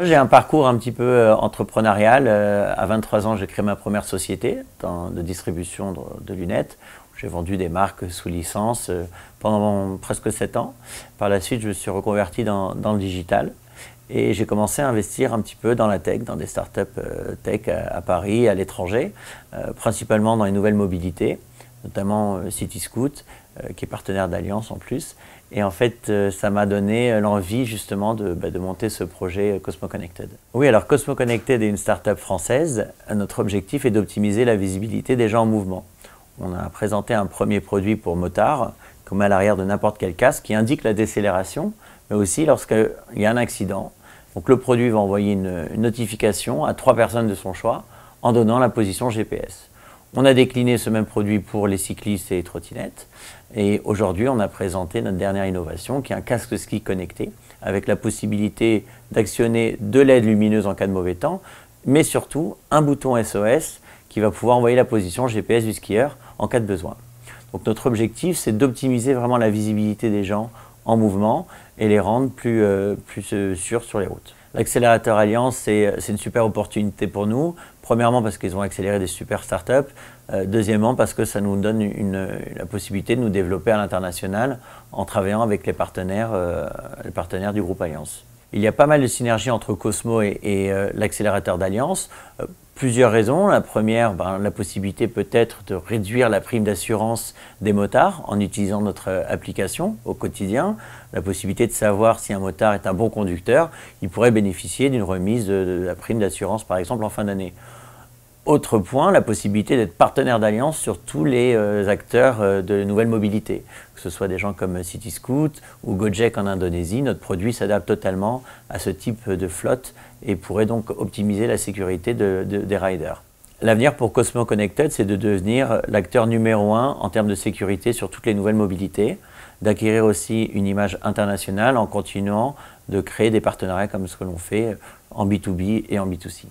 J'ai un parcours un petit peu euh, entrepreneurial. Euh, à 23 ans, j'ai créé ma première société de distribution de lunettes. J'ai vendu des marques sous licence euh, pendant presque 7 ans. Par la suite, je me suis reconverti dans, le digital. Et j'ai commencé à investir un petit peu dans la tech, dans des startups tech à Paris, à l'étranger, principalement dans les nouvelles mobilités notamment euh, CityScoot, euh, qui est partenaire d'Alliance en plus. Et en fait, euh, ça m'a donné l'envie justement bah, de, monter ce projet Cosmo Connected. Oui, alors Cosmo Connected est une start-up française. Notre objectif est d'optimiser la visibilité des gens en mouvement. On a présenté un premier produit pour motards, comme à l'arrière de n'importe quel casque, qui indique la décélération, mais aussi lorsqu'il y a un accident. Donc le produit va envoyer une notification à trois personnes de son choix en donnant la position GPS. On a décliné ce même produit pour les cyclistes et les trottinettes. Et aujourd'hui, on a présenté notre dernière innovation, qui est un casque ski connecté, avec la possibilité d'actionner de l'aide lumineuse en cas de mauvais temps, mais surtout un bouton SOS qui va pouvoir envoyer la position GPS du skieur en cas de besoin. Donc notre objectif, c'est d'optimiser vraiment la visibilité des gens en mouvement et les rendre plus, euh, plus euh, sûrs sur les routes. L'accélérateur Alliance, c'est une super opportunité pour nous. Premièrement, parce qu'ils ont accéléré des super startups. Euh, deuxièmement, parce que ça nous donne une, la possibilité de nous développer à l'international en travaillant avec les partenaires, du groupe Alliance. Il y a pas mal de synergies entre Cosmo et, l'accélérateur d'Alliance plusieurs raisons. La première, ben, la possibilité peut-être de réduire la prime d'assurance des motards en utilisant notre euh, application au quotidien. La possibilité de savoir si un motard est un bon conducteur, il pourrait bénéficier d'une remise de la prime d'assurance par exemple en fin d'année. Autre point, la possibilité d'être partenaire d'alliance sur tous les euh, acteurs euh, de nouvelles mobilités, que ce soit des gens comme CityScoot ou Gojek en Indonésie. Notre produit s'adapte totalement à ce type de flotte et pourrait donc optimiser la sécurité des riders. L'avenir pour Cosmo Connected, c'est de devenir l'acteur numéro un en termes de sécurité sur toutes les nouvelles mobilités, d'acquérir aussi une image internationale en continuant de créer des partenariats comme ce que l'on fait en B2B et en B2C.